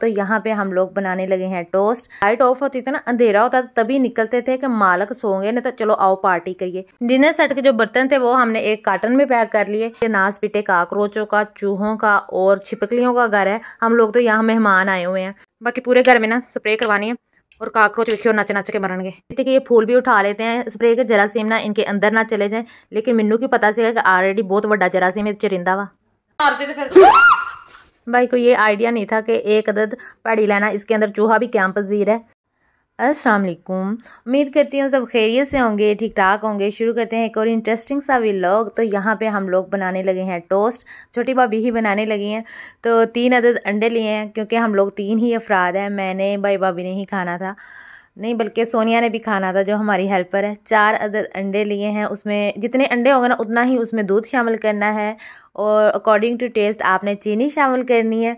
तो यहाँ पे हम लोग बनाने लगे हैं टोस्ट लाइट ऑफ होती थी ना अंधेरा होता था तभी निकलते थे कि मालक सोंगे नहीं तो चलो आओ पार्टी करिए डिनर सेट के जो बर्तन थे वो हमने एक कार्टन में पैक कर लिए नाज पिटे काकरोचों का चूहों का और छिपकलियों का घर है हम लोग तो यहाँ मेहमान आए हुए हैं बाकी पूरे घर में ना स्प्रे करवानी है और काक्रोच देखियो नच नच के गए देखिए ये फूल भी उठा लेते हैं स्प्रे के जरासीम ना इनके अंदर ना चले जाए लेकिन मिन्नू की पता से ऑलरेडी बहुत व्डा जरासीम है चरिंदा वा मारते थे फिर भाई को ये आइडिया नहीं था कि एक अदद पढ़ी लेना इसके अंदर चूहा भी क्या पजीर है अस्सलाम उम्मीद करती हूँ सब खैरियत से होंगे ठीक ठाक होंगे शुरू करते हैं एक और इंटरेस्टिंग सा व्लॉग तो यहाँ पे हम लोग बनाने लगे हैं टोस्ट छोटी भाभी ही बनाने लगी हैं तो तीन अदद अंडे लिए हैं क्योंकि हम लोग तीन ही अफराद हैं मैंने भाई भाभी ने ही खाना था नहीं बल्कि सोनिया ने भी खाना था जो हमारी हेल्पर है चार अदर अंडे लिए हैं उसमें जितने अंडे होंगे ना उतना ही उसमें दूध शामिल करना है और अकॉर्डिंग टू टेस्ट आपने चीनी शामिल करनी है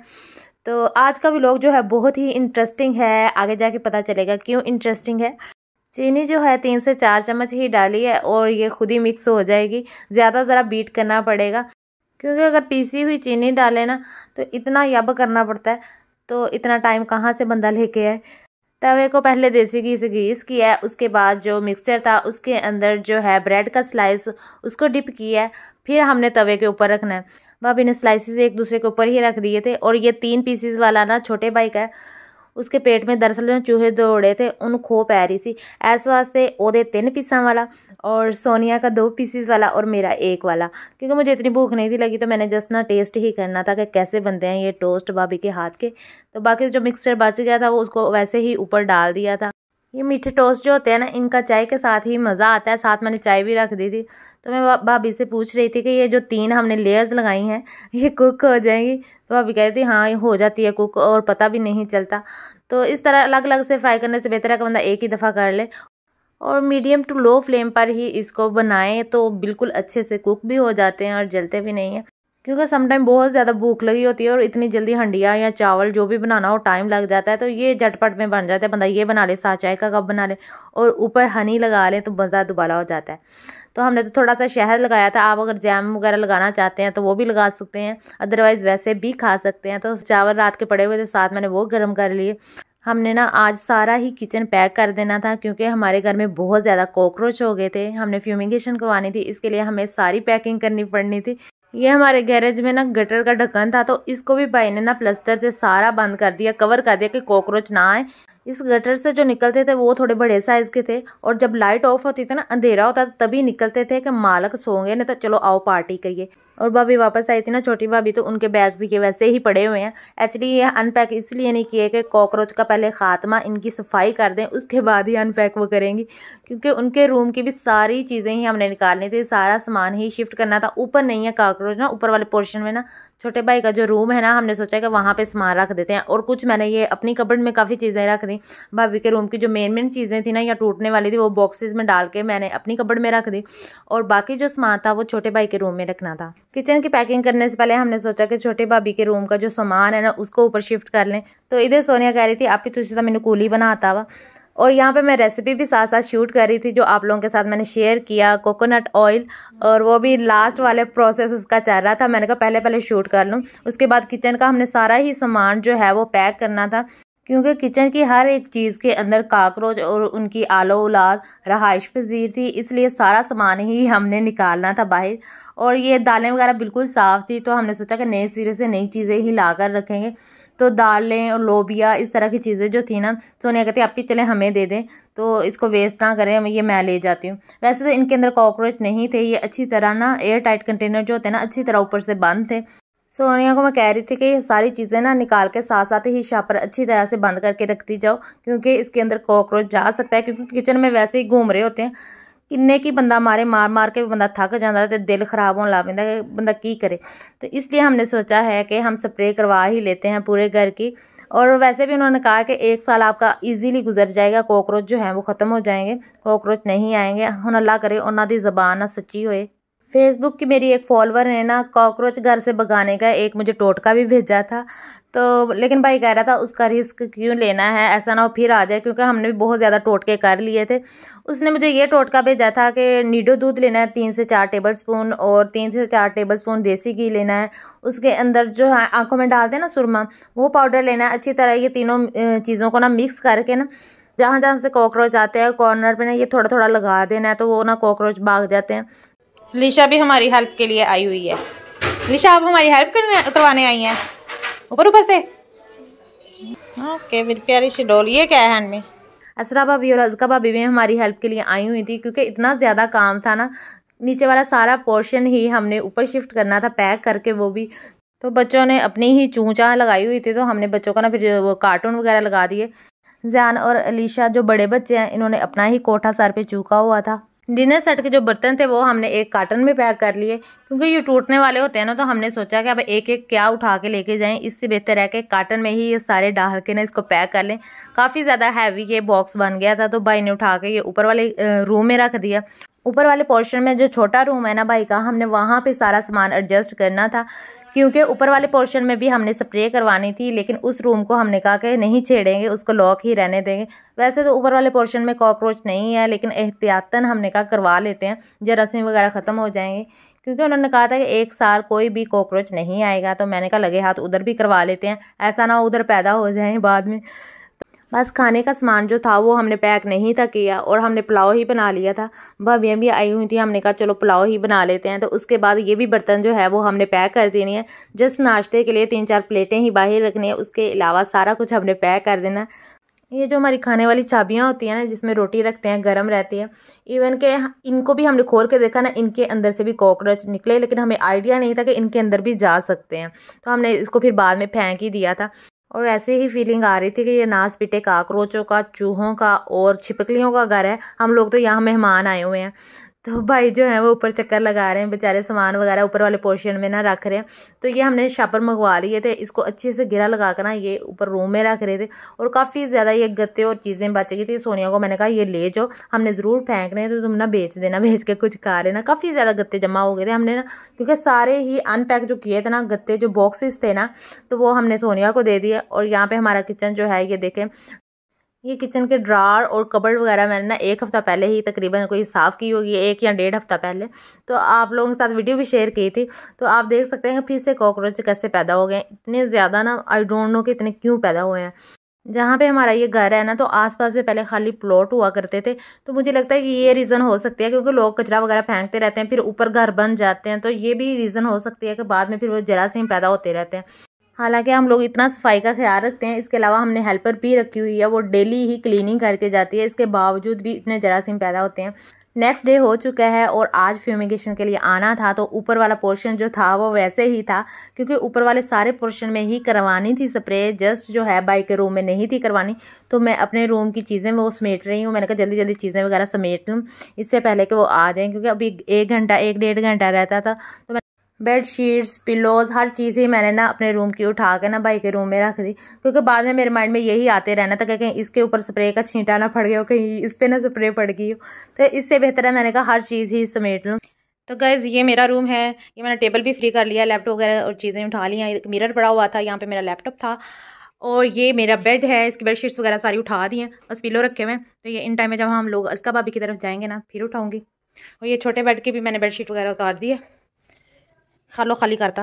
तो आज का भी लोग जो है बहुत ही इंटरेस्टिंग है आगे जाके पता चलेगा क्यों इंटरेस्टिंग है चीनी जो है तीन से चार चम्मच ही डाली है और ये खुद ही मिक्स हो जाएगी ज़्यादा ज़रा बीट करना पड़ेगा क्योंकि अगर पीसी हुई चीनी डालें ना तो इतना यब करना पड़ता है तो इतना टाइम कहाँ से बंदा लेके आए तवे तो को पहले देसी घी से ग्रीस किया उसके बाद जो मिक्सचर था उसके अंदर जो है ब्रेड का स्लाइस उसको डिप किया फिर हमने तवे के ऊपर रखना है भाभी ने स्लाइसिस एक दूसरे के ऊपर ही रख दिए थे और ये तीन पीसीस वाला ना छोटे भाई का है उसके पेट में दरअसल चूहे दौड़े थे उन खो पै रही थी ऐसे वास्ते ओदे तीन पीसा वाला और सोनिया का दो पीसीस वाला और मेरा एक वाला क्योंकि मुझे इतनी भूख नहीं थी लगी तो मैंने जस्ट ना टेस्ट ही करना था कि कैसे बनते हैं ये टोस्ट भाभी के हाथ के तो बाकी जो मिक्सचर बच गया था वो उसको वैसे ही ऊपर डाल दिया था ये मीठे टोस्ट जो होते हैं ना इनका चाय के साथ ही मज़ा आता है साथ मैंने चाय भी रख दी थी तो मैं भाभी से पूछ रही थी कि ये जो तीन हमने लेयर्स लगाई हैं ये कुक हो जाएंगी तो भाभी कह रही थी हाँ ये हो जाती है कुक और पता भी नहीं चलता तो इस तरह अलग अलग से फ्राई करने से बेहतर है कि बंदा एक ही दफ़ा कर ले और मीडियम टू लो फ्लेम पर ही इसको बनाएं तो बिल्कुल अच्छे से कुक भी हो जाते हैं और जलते भी नहीं हैं क्योंकि समटाइम बहुत ज़्यादा भूख लगी होती है और इतनी जल्दी हंडिया या चावल जो भी बनाना हो टाइम लग जाता है तो ये झटपट में बन जाता है बंदा ये बना ले सा चाय का कप बना ले और ऊपर हनी लगा लें तो मज़ा दुबला हो जाता है तो हमने तो थोड़ा सा शहद लगाया था आप अगर जैम वगैरह लगाना चाहते हैं तो वो भी लगा सकते हैं अदरवाइज़ वैसे भी खा सकते हैं तो चावल रात के पड़े हुए थे साथ मैंने वो गर्म कर लिए हमने ना आज सारा ही किचन पैक कर देना था क्योंकि हमारे घर में बहुत ज़्यादा कॉकरोच हो गए थे हमने फ्यूमिगेशन करवानी थी इसके लिए हमें सारी पैकिंग करनी पड़नी थी ये हमारे गैरेज में ना गटर का ढक्कन था तो इसको भी भाई ने ना प्लस्तर से सारा बंद कर दिया कवर कर दिया कि कॉकरोच ना आए इस गटर से जो निकलते थे वो थोड़े बड़े साइज़ के थे और जब लाइट ऑफ होती थी ना अंधेरा होता था तभी निकलते थे कि मालक सोंगे नहीं तो चलो आओ पार्टी करिए और भाभी वापस आई थी ना छोटी भाभी तो उनके बैग्स ये वैसे ही पड़े हुए हैं एक्चुअली ये अनपैक इसलिए नहीं किए कि कॉकरोच का पहले ख़ात्मा इनकी सफाई कर दें उसके बाद ही अनपैक वो करेंगी क्योंकि उनके रूम की भी सारी चीज़ें ही हमने निकालनी थी सारा सामान ही शिफ्ट करना था ऊपर नहीं है कॉकरोच ना ऊपर वाले पोर्शन में ना छोटे भाई का जो रूम है ना हमने सोचा कि वहाँ पे सामान रख देते हैं और कुछ मैंने ये अपनी कबड़ में काफ़ी चीज़ें रख दी भाभी के रूम की जो मेन मेन चीज़ें थी ना या टूटने वाली थी वो बॉक्सेस में डाल के मैंने अपनी कबड़ में रख दी और बाकी जो सामान था वो छोटे भाई के रूम में रखना था किचन की पैकिंग करने से पहले हमने सोचा कि छोटे भाभी के रूम का जो सामान है ना उसको ऊपर शिफ्ट कर लें तो इधर सोनिया कह रही थी आप ही तुझे तो मैंने कूली बनाता हुआ और यहाँ पे मैं रेसिपी भी साथ साथ शूट कर रही थी जो आप लोगों के साथ मैंने शेयर किया कोकोनट ऑयल और वो भी लास्ट वाले प्रोसेस उसका चल रहा था मैंने कहा पहले पहले शूट कर लूँ उसके बाद किचन का हमने सारा ही सामान जो है वो पैक करना था क्योंकि किचन की हर एक चीज़ के अंदर काकरोच और उनकी आलो उलाद रहाइश पजीर थी इसलिए सारा सामान ही हमने निकालना था बाहर और ये दालें वगैरह बिल्कुल साफ़ थी तो हमने सोचा कि नए सिरे से नई चीज़ें ही ला कर रखेंगे तो दालें और लोबिया इस तरह की चीज़ें जो थी ना सोनिया कहती आप ही चले हमें दे दें तो इसको वेस्ट ना करें ये मैं ले जाती हूँ वैसे तो इनके अंदर कॉकरोच नहीं थे ये अच्छी तरह ना एयर टाइट कंटेनर जो होते हैं ना अच्छी तरह ऊपर से बंद थे सोनिया को मैं कह रही थी कि ये सारी चीज़ें ना निकाल के साथ साथ ही शापर अच्छी तरह से बंद करके रखती जाओ क्योंकि इसके अंदर कॉकरोच जा सकता है क्योंकि किचन में वैसे ही घूम रहे होते हैं की बंदा मारे मार मार के भी बंदा थक जाता है तो दिल खराब होने लग पा बंदा की करे तो इसलिए हमने सोचा है कि हम स्प्रे करवा ही लेते हैं पूरे घर की और वैसे भी उन्होंने कहा कि एक साल आपका इजीली गुजर जाएगा कॉकरोच जो हैं वो ख़त्म हो जाएंगे कॉकरोच नहीं आएंगे हम अल्लाह करे उन्होंने जबान ना सच्ची होए फेसबुक की मेरी एक फॉलोअर ने ना कॉकरोच घर से भगाने का एक मुझे टोटका भी भेजा था तो लेकिन भाई कह रहा था उसका रिस्क क्यों लेना है ऐसा ना हो फिर आ जाए क्योंकि हमने भी बहुत ज़्यादा टोटके कर लिए थे उसने मुझे ये टोटका भेजा था कि नीडो दूध लेना है तीन से चार टेबल स्पून और तीन से चार टेबल स्पून देसी घी लेना है उसके अंदर जो है आँखों में डालते हैं ना सुरमा वो पाउडर लेना है अच्छी तरह ये तीनों चीज़ों को ना मिक्स करके ना जहाँ जहाँ से कॉकरोच आते हैं कॉर्नर पर ना ये थोड़ा थोड़ा लगा देना है तो वो ना कॉकरोच भाग जाते हैं लिशा भी हमारी हेल्प के लिए आई हुई है लिशा आप हमारी हेल्प करने करवाने आई हैं ऊपर ऊपर से ओके मेरी प्यारी सी डोल ये क्या है हैंड में असरा भाभी और अजका भाभी भी हमारी हेल्प के लिए आई हुई थी क्योंकि इतना ज़्यादा काम था ना नीचे वाला सारा पोर्शन ही हमने ऊपर शिफ्ट करना था पैक करके वो भी तो बच्चों ने अपनी ही चूचा लगाई हुई थी तो हमने बच्चों का ना फिर वो कार्टून वगैरह लगा दिए जैन और अलीशा जो बड़े बच्चे हैं इन्होंने अपना ही कोठा सर पे चूका हुआ था डिनर सेट के जो बर्तन थे वो हमने एक कार्टन में पैक कर लिए क्योंकि ये टूटने वाले होते हैं ना तो हमने सोचा कि अब एक एक क्या उठा के लेके जाएं इससे बेहतर है कि कार्टन में ही ये सारे डाल के ना इसको पैक कर लें काफ़ी ज़्यादा हैवी ये बॉक्स बन गया था तो भाई ने उठा के ये ऊपर वाले रूम में रख दिया ऊपर वाले पोर्शन में जो छोटा रूम है ना भाई का हमने वहाँ पर सारा सामान एडजस्ट करना था क्योंकि ऊपर वाले पोर्शन में भी हमने स्प्रे करवानी थी लेकिन उस रूम को हमने कहा कि नहीं छेड़ेंगे उसको लॉक ही रहने देंगे वैसे तो ऊपर वाले पोर्शन में कॉकरोच नहीं है लेकिन एहतियातन हमने कहा करवा लेते हैं जरासीम वगैरह ख़त्म हो जाएंगे क्योंकि उन्होंने कहा था कि एक साल कोई भी कॉकरोच नहीं आएगा तो मैंने कहा लगे हाथ उधर भी करवा लेते हैं ऐसा ना उधर पैदा हो जाए बाद में बस खाने का सामान जो था वो हमने पैक नहीं था किया और हमने पुलाव ही बना लिया था भाभियाँ भी आई हुई थी हमने कहा चलो पुलाव ही बना लेते हैं तो उसके बाद ये भी बर्तन जो है वो हमने पैक कर देनी है जस्ट नाश्ते के लिए तीन चार प्लेटें ही बाहर रखनी है उसके अलावा सारा कुछ हमने पैक कर देना ये जो हमारी खाने वाली चाबियाँ होती हैं ना जिसमें रोटी रखते हैं गर्म रहती है इवन के इनको भी हमने खोल के देखा ना इनके अंदर से भी कॉकरोच निकले लेकिन हमें आइडिया नहीं था कि इनके अंदर भी जा सकते हैं तो हमने इसको फिर बाद में फेंक ही दिया था और ऐसे ही फीलिंग आ रही थी कि ये नास पिटे काकरोचों का चूहों का और छिपकलियों का घर है हम लोग तो यहाँ मेहमान आए हुए हैं तो भाई जो है वो ऊपर चक्कर लगा रहे हैं बेचारे सामान वगैरह ऊपर वाले पोर्शन में ना रख रहे हैं तो ये हमने शापर मंगवा लिए थे इसको अच्छे से गिरा लगा कर ना ये ऊपर रूम में रख रहे थे और काफ़ी ज़्यादा ये गत्ते और चीज़ें बच गई थी सोनिया को मैंने कहा ये ले जाओ हमने ज़रूर फेंक रहे हैं तो तुम ना बेच देना बेच के कुछ खा लेना काफ़ी ज़्यादा गत्ते जमा हो गए थे हमने ना क्योंकि सारे ही अनपैक जो किए थे ना गत्ते जो बॉक्सेस थे ना तो वो हमने सोनिया को दे दिए और यहाँ पर हमारा किचन जो है ये देखें ये किचन के ड्रार और कबर्ड वगैरह मैंने ना एक हफ़्ता पहले ही तकरीबन कोई साफ़ की होगी एक या डेढ़ हफ़्ता पहले तो आप लोगों के साथ वीडियो भी शेयर की थी तो आप देख सकते हैं कि फिर से कॉकरोच कैसे पैदा हो गए इतने ज़्यादा ना आई डोंट नो कि इतने क्यों पैदा हुए हैं जहाँ पे हमारा ये घर है ना तो आसपास में पहले खाली प्लॉट हुआ करते थे तो मुझे लगता है कि ये रीज़न हो सकती है क्योंकि लोग कचरा वगैरह फेंकते रहते हैं फिर ऊपर घर बन जाते हैं तो ये भी रीज़न हो सकती है कि बाद में फिर वो जरासीम पैदा होते रहते हैं हालांकि हम लोग इतना सफाई का ख्याल रखते हैं इसके अलावा हमने हेल्पर भी रखी हुई है वो डेली ही क्लीनिंग करके जाती है इसके बावजूद भी इतने जरासीम पैदा होते हैं नेक्स्ट डे हो चुका है और आज फ्यूमिगेशन के लिए आना था तो ऊपर वाला पोर्शन जो था वो वैसे ही था क्योंकि ऊपर वाले सारे पोर्शन में ही करवानी थी स्प्रे जस्ट जो है बाइक के रूम में नहीं थी करवानी तो मैं अपने रूम की चीज़ें वो समेट रही हूँ मैंने कहा जल्दी जल्दी चीज़ें वगैरह समेट लूँ इससे पहले कि वो आ जाएँ क्योंकि अभी एक घंटा एक डेढ़ घंटा रहता था तो मैं बेड शीट्स पिलोज हर चीज़ ही मैंने ना अपने रूम की उठा के ना भाई के रूम में रख दी क्योंकि बाद में मेरे माइंड में यही आते रहना था कहीं इसके ऊपर स्प्रे का छींटा ना पड़ गया हो कहीं इस पर ना स्प्रे पड़ गई हो तो इससे बेहतर है मैंने कहा हर चीज़ ही समेट लूँ तो गैज़ ये मेरा रूम है ये मैंने टेबल भी फ्री कर लिया लैपटॉप वगैरह और चीज़ें उठा ली हैं मिरर पड़ा हुआ था यहाँ पे मेरा लैपटॉप था और ये मेरा बेड है इसकी बेड शीट्स वगैरह सारी उठा दी हैं बस पिलो रखे हुए हैं तो ये इन टाइम में जब हम लोग अस्का भाभी की तरफ जाएंगे ना फिर उठाऊंगी और ये छोटे बेड की भी मैंने बेडशीट वगैरह उतार दी है खालो खाली करता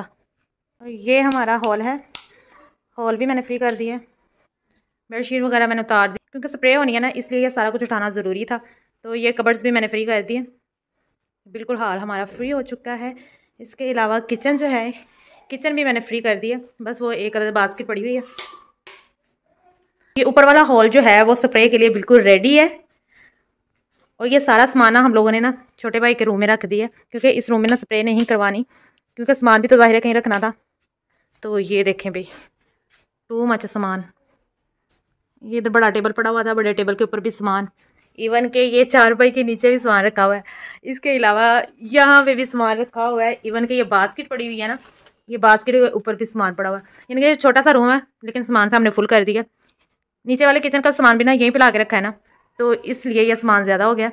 और ये हमारा हॉल है हॉल भी मैंने फ्री कर दिया बेडशीट वगैरह मैंने उतार दी क्योंकि स्प्रे होनी है ना इसलिए ये सारा कुछ उठाना ज़रूरी था तो ये कबर्ड्स भी मैंने फ्री कर दिए बिल्कुल हाल हमारा फ्री हो चुका है इसके अलावा किचन जो है किचन भी मैंने फ्री कर दिया बस वो एक अदर बास्केट पड़ी हुई है ये ऊपर वाला हॉल जो है वो स्प्रे के लिए बिल्कुल रेडी है और ये सारा सामान हम लोगों ने ना छोटे भाई के रूम में रख दिया क्योंकि इस रूम में ना स्प्रे नहीं करवानी क्योंकि सामान भी तो ज़ाहिर है कहीं रखना था तो ये देखें भाई टू मच सामान ये इधर तो बड़ा टेबल पड़ा हुआ था बड़े टेबल के ऊपर भी सामान इवन के ये चार पाई के नीचे भी सामान रखा हुआ है इसके अलावा यहाँ पे भी सामान रखा हुआ है इवन के ये बास्केट पड़ी हुई है ना ये बास्केट के ऊपर भी सामान पड़ा हुआ है यानी कि छोटा सा रूम है लेकिन सामान से हमने फुल कर दिया नीचे वाले किचन का सामान भी ना यहीं पर ला के रखा है ना तो इसलिए यह सामान ज़्यादा हो गया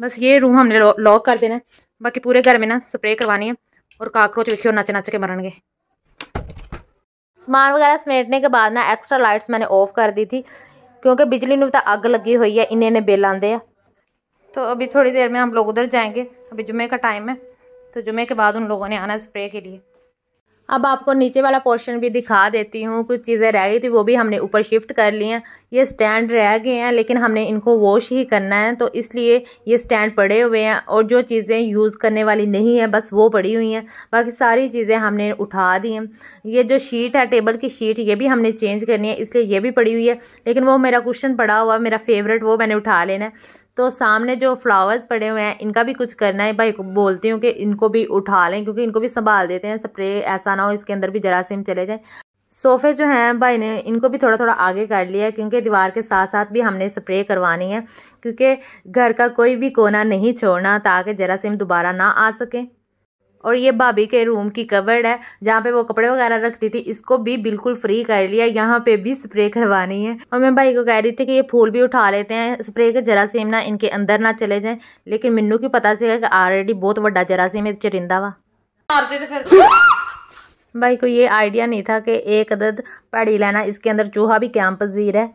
बस ये रूम हमने लॉक कर देना है बाकी पूरे घर में ना स्प्रे करवानी है और काकरोच और नच नच के मरनगे समान वगैरह समेटने के बाद ना एक्स्ट्रा लाइट्स मैंने ऑफ कर दी थी क्योंकि बिजली में तो अग लगी हुई है इन्हें इन्हें बिल आते हैं तो अभी थोड़ी देर में हम लोग उधर जाएंगे अभी जुमे का टाइम है तो जुमे के बाद उन लोगों ने आना स्प्रे के लिए अब आपको नीचे वाला पोर्शन भी दिखा देती हूँ कुछ चीज़ें रह गई थी वो भी हमने ऊपर शिफ्ट कर ली हैं ये स्टैंड रह गए हैं लेकिन हमने इनको वॉश ही करना है तो इसलिए ये स्टैंड पड़े हुए हैं और जो चीज़ें यूज़ करने वाली नहीं है बस वो पड़ी हुई हैं बाकी सारी चीज़ें हमने उठा दी हैं ये जो शीट है टेबल की शीट ये भी हमने चेंज करनी है इसलिए ये भी पड़ी हुई है लेकिन वो मेरा क्वेश्चन पड़ा हुआ मेरा फेवरेट वो मैंने उठा लेना है तो सामने जो फ्लावर्स पड़े हुए हैं इनका भी कुछ करना है भाई बोलती हूँ कि इनको भी उठा लें क्योंकि इनको भी संभाल देते हैं स्प्रे ऐसा ना हो इसके अंदर भी जरासीम चले जाएँ सोफ़े जो हैं भाई ने इनको भी थोड़ा थोड़ा आगे कर लिया है क्योंकि दीवार के साथ साथ भी हमने स्प्रे करवानी है क्योंकि घर का कोई भी कोना नहीं छोड़ना ताकि जरासीम दोबारा ना आ सकें और ये भाभी के रूम की कवर्ड है जहाँ पे वो कपड़े वगैरह रखती थी इसको भी बिल्कुल फ्री कर लिया यहाँ पे भी स्प्रे करवानी है और मैं भाई को कह रही थी कि ये फूल भी उठा लेते हैं स्प्रे के जरासीम ना इनके अंदर ना चले जाएं लेकिन मिन्नू की पता है कि ऑलरेडी बहुत व्डा जरासीम है चरिंदा वा मारते थे फिर भाई को ये आइडिया नहीं था कि एक अदद पड़ी लेना इसके अंदर चूहा भी क्या पजीर है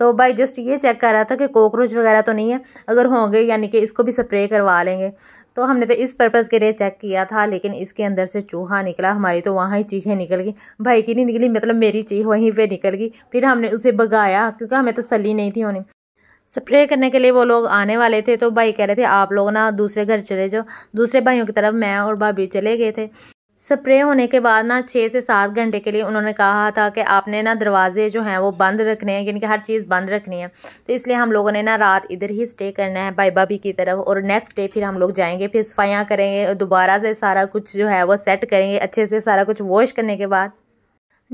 तो भाई जस्ट ये चेक कर रहा था कि कॉकरोच वगैरह तो नहीं है अगर होंगे यानी कि इसको भी स्प्रे करवा लेंगे तो हमने तो इस पर्पज़ के लिए चेक किया था लेकिन इसके अंदर से चूहा निकला हमारी तो वहाँ ही चीखें निकल गई भाई की नहीं निकली मतलब मेरी चीख वहीं पे निकल गई फिर हमने उसे भगाया क्योंकि हमें तसली तो नहीं थी होनी स्प्रे करने के लिए वो लोग आने वाले थे तो भाई कह रहे थे आप लोग ना दूसरे घर चले जाओ दूसरे भाइयों की तरफ मैं और भाभी चले गए थे स्प्रे होने के बाद ना छः से सात घंटे के लिए उन्होंने कहा था कि आपने ना दरवाजे जो हैं वो बंद रखने हैं यानी कि हर चीज़ बंद रखनी है तो इसलिए हम लोगों ने ना रात इधर ही स्टे करना है भाई भाभी की तरफ और नेक्स्ट डे फिर हम लोग जाएंगे फिर सफाइयाँ करेंगे और दोबारा से सारा कुछ जो है वो सेट करेंगे अच्छे से सारा कुछ वॉश करने के बाद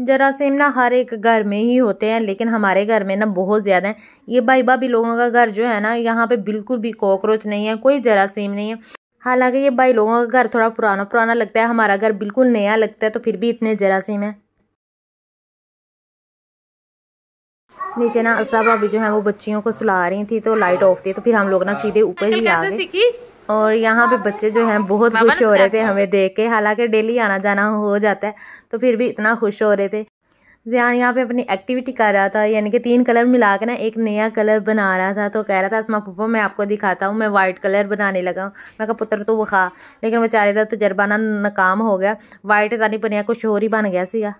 जरासीम ना हर एक घर में ही होते हैं लेकिन हमारे घर में ना बहुत ज़्यादा हैं ये भाई भाभी लोगों का घर जो है ना यहाँ पे बिल्कुल भी कॉकरोच नहीं है कोई जरासीम नहीं है हालांकि ये भाई लोगों का घर थोड़ा पुराना पुराना लगता है हमारा घर बिल्कुल नया लगता है तो फिर भी इतने जरासीम है नीचे ना असरा भाभी जो है वो बच्चियों को सुला रही थी तो लाइट ऑफ थी तो फिर हम लोग ना सीधे ऊपर ही आ गए और यहाँ पे बच्चे जो हैं बहुत खुश हो रहे थे हमें देख के हालांकि डेली आना जाना हो जाता है तो फिर भी इतना खुश हो रहे थे जहाँ यहाँ पे अपनी एक्टिविटी कर रहा था यानी कि तीन कलर मिला के ना एक नया कलर बना रहा था तो कह रहा था इसमें पप्पा मैं आपको दिखाता हूँ मैं वाइट कलर बनाने लगा हूँ मैं कहा पुत्र तो बखा लेकिन बेचारे का तजर्बा ना नाकाम हो गया वाइट का नहीं बनिया कुछ और ही बन गया सीगा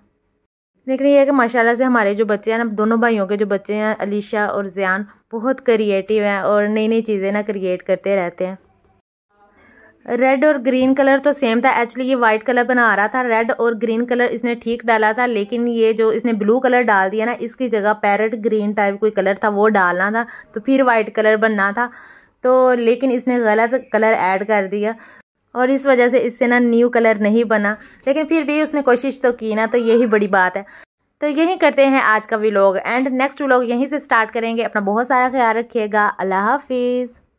लेकिन ये है कि माशाल्लाह से हमारे जो बच्चे हैं ना दोनों भाइयों के जो बच्चे हैं अलीशा और जियान बहुत क्रिएटिव हैं और नई नई चीज़ें ना क्रिएट करते रहते हैं रेड और ग्रीन कलर तो सेम था एक्चुअली ये वाइट कलर बना रहा था रेड और ग्रीन कलर इसने ठीक डाला था लेकिन ये जो इसने ब्लू कलर डाल दिया ना इसकी जगह पैरट ग्रीन टाइप कोई कलर था वो डालना था तो फिर वाइट कलर बनना था तो लेकिन इसने गलत कलर ऐड कर दिया और इस वजह से इससे ना न्यू कलर नहीं बना लेकिन फिर भी उसने कोशिश तो की ना तो यही बड़ी बात है तो यही करते हैं आज का व्लॉग एंड नेक्स्ट व्लॉग यहीं से स्टार्ट करेंगे अपना बहुत सारा ख्याल रखिएगा अल्लाह हाफिज़